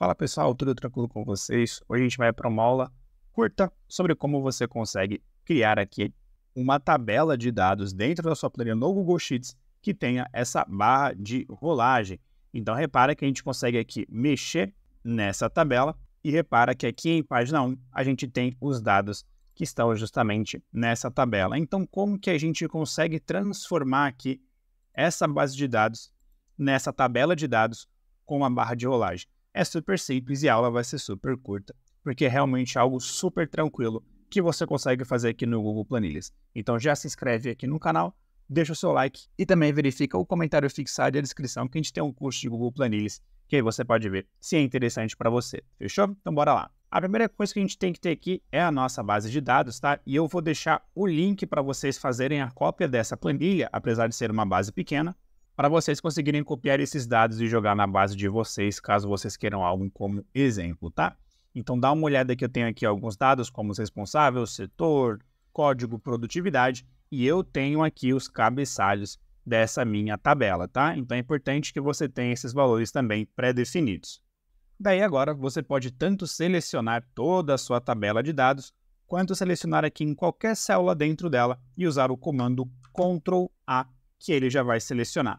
Fala pessoal, tudo tranquilo com vocês? Hoje a gente vai para uma aula curta sobre como você consegue criar aqui uma tabela de dados dentro da sua planilha no Google Sheets que tenha essa barra de rolagem. Então repara que a gente consegue aqui mexer nessa tabela e repara que aqui em página 1 a gente tem os dados que estão justamente nessa tabela. Então como que a gente consegue transformar aqui essa base de dados nessa tabela de dados com a barra de rolagem? é super simples e a aula vai ser super curta, porque é realmente algo super tranquilo que você consegue fazer aqui no Google Planilhas. Então já se inscreve aqui no canal, deixa o seu like e também verifica o comentário fixado e a descrição que a gente tem um curso de Google Planilhas, que aí você pode ver se é interessante para você. Fechou? Então bora lá. A primeira coisa que a gente tem que ter aqui é a nossa base de dados, tá? E eu vou deixar o link para vocês fazerem a cópia dessa planilha, apesar de ser uma base pequena, para vocês conseguirem copiar esses dados e jogar na base de vocês, caso vocês queiram algo como exemplo, tá? Então dá uma olhada que eu tenho aqui alguns dados como os responsáveis, setor, código, produtividade e eu tenho aqui os cabeçalhos dessa minha tabela, tá? Então é importante que você tenha esses valores também pré-definidos. Daí agora você pode tanto selecionar toda a sua tabela de dados, quanto selecionar aqui em qualquer célula dentro dela e usar o comando Ctrl A, que ele já vai selecionar.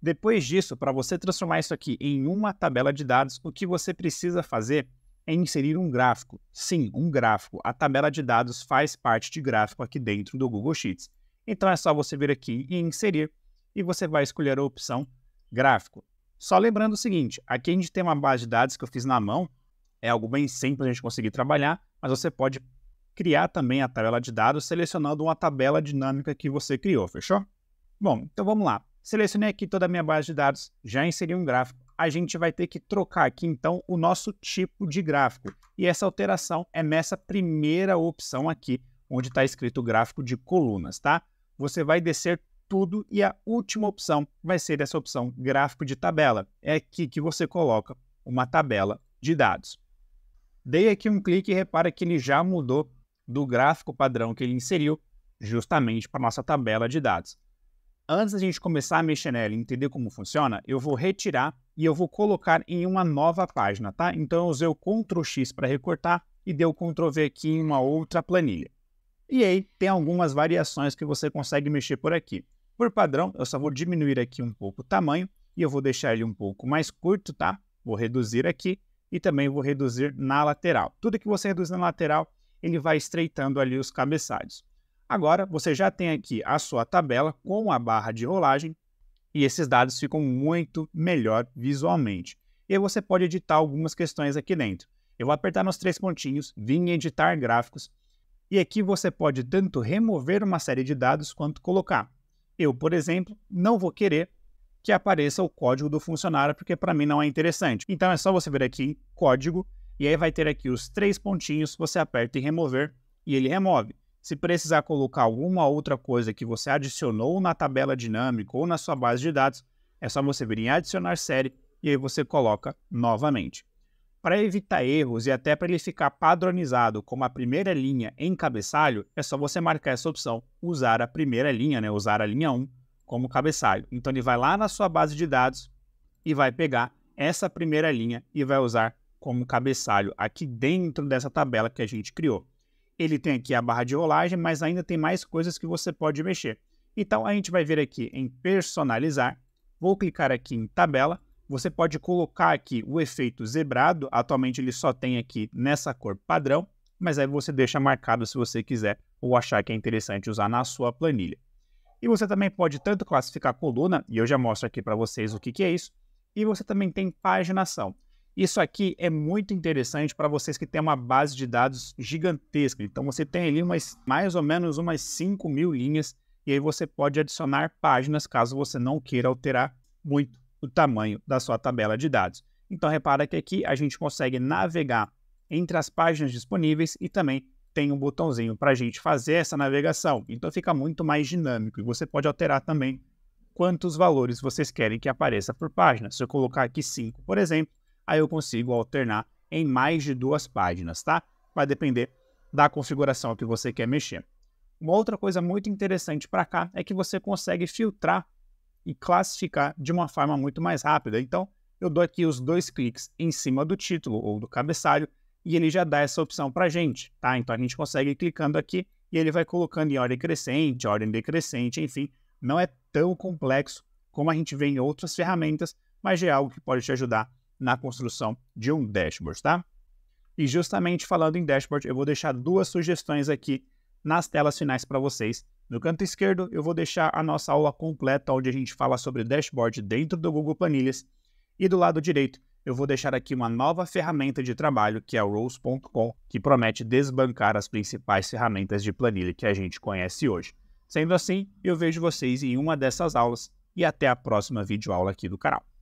Depois disso, para você transformar isso aqui em uma tabela de dados, o que você precisa fazer é inserir um gráfico. Sim, um gráfico. A tabela de dados faz parte de gráfico aqui dentro do Google Sheets. Então é só você vir aqui e inserir e você vai escolher a opção gráfico. Só lembrando o seguinte, aqui a gente tem uma base de dados que eu fiz na mão, é algo bem simples a gente conseguir trabalhar, mas você pode criar também a tabela de dados selecionando uma tabela dinâmica que você criou, fechou? Bom, então vamos lá. Selecionei aqui toda a minha base de dados, já inseri um gráfico. A gente vai ter que trocar aqui, então, o nosso tipo de gráfico. E essa alteração é nessa primeira opção aqui, onde está escrito gráfico de colunas, tá? Você vai descer tudo e a última opção vai ser essa opção gráfico de tabela. É aqui que você coloca uma tabela de dados. Dei aqui um clique e repara que ele já mudou do gráfico padrão que ele inseriu justamente para a nossa tabela de dados. Antes da gente começar a mexer nela e entender como funciona, eu vou retirar e eu vou colocar em uma nova página, tá? Então eu usei o Ctrl X para recortar e deu Ctrl V aqui em uma outra planilha. E aí tem algumas variações que você consegue mexer por aqui. Por padrão, eu só vou diminuir aqui um pouco o tamanho e eu vou deixar ele um pouco mais curto, tá? Vou reduzir aqui e também vou reduzir na lateral. Tudo que você reduz na lateral, ele vai estreitando ali os cabeçalhos. Agora você já tem aqui a sua tabela com a barra de rolagem e esses dados ficam muito melhor visualmente. E você pode editar algumas questões aqui dentro. Eu vou apertar nos três pontinhos, vim editar gráficos e aqui você pode tanto remover uma série de dados quanto colocar. Eu, por exemplo, não vou querer que apareça o código do funcionário porque para mim não é interessante. Então é só você vir aqui código e aí vai ter aqui os três pontinhos, você aperta em remover e ele remove. Se precisar colocar alguma outra coisa que você adicionou na tabela dinâmica ou na sua base de dados, é só você vir em adicionar série e aí você coloca novamente. Para evitar erros e até para ele ficar padronizado como a primeira linha em cabeçalho, é só você marcar essa opção usar a primeira linha, né? usar a linha 1 como cabeçalho. Então ele vai lá na sua base de dados e vai pegar essa primeira linha e vai usar como cabeçalho aqui dentro dessa tabela que a gente criou. Ele tem aqui a barra de rolagem, mas ainda tem mais coisas que você pode mexer. Então a gente vai vir aqui em personalizar, vou clicar aqui em tabela, você pode colocar aqui o efeito zebrado, atualmente ele só tem aqui nessa cor padrão, mas aí você deixa marcado se você quiser ou achar que é interessante usar na sua planilha. E você também pode tanto classificar coluna, e eu já mostro aqui para vocês o que, que é isso, e você também tem paginação. Isso aqui é muito interessante para vocês que têm uma base de dados gigantesca. Então você tem ali umas, mais ou menos umas 5 mil linhas e aí você pode adicionar páginas caso você não queira alterar muito o tamanho da sua tabela de dados. Então repara que aqui a gente consegue navegar entre as páginas disponíveis e também tem um botãozinho para a gente fazer essa navegação. Então fica muito mais dinâmico e você pode alterar também quantos valores vocês querem que apareça por página. Se eu colocar aqui 5, por exemplo, aí eu consigo alternar em mais de duas páginas, tá? Vai depender da configuração que você quer mexer. Uma outra coisa muito interessante para cá é que você consegue filtrar e classificar de uma forma muito mais rápida. Então, eu dou aqui os dois cliques em cima do título ou do cabeçalho e ele já dá essa opção para a gente, tá? Então, a gente consegue clicando aqui e ele vai colocando em ordem crescente, ordem decrescente, enfim. Não é tão complexo como a gente vê em outras ferramentas, mas já é algo que pode te ajudar na construção de um dashboard, tá? E justamente falando em dashboard, eu vou deixar duas sugestões aqui nas telas finais para vocês. No canto esquerdo, eu vou deixar a nossa aula completa, onde a gente fala sobre dashboard dentro do Google Planilhas. E do lado direito, eu vou deixar aqui uma nova ferramenta de trabalho, que é o Rose.com, que promete desbancar as principais ferramentas de planilha que a gente conhece hoje. Sendo assim, eu vejo vocês em uma dessas aulas e até a próxima videoaula aqui do canal.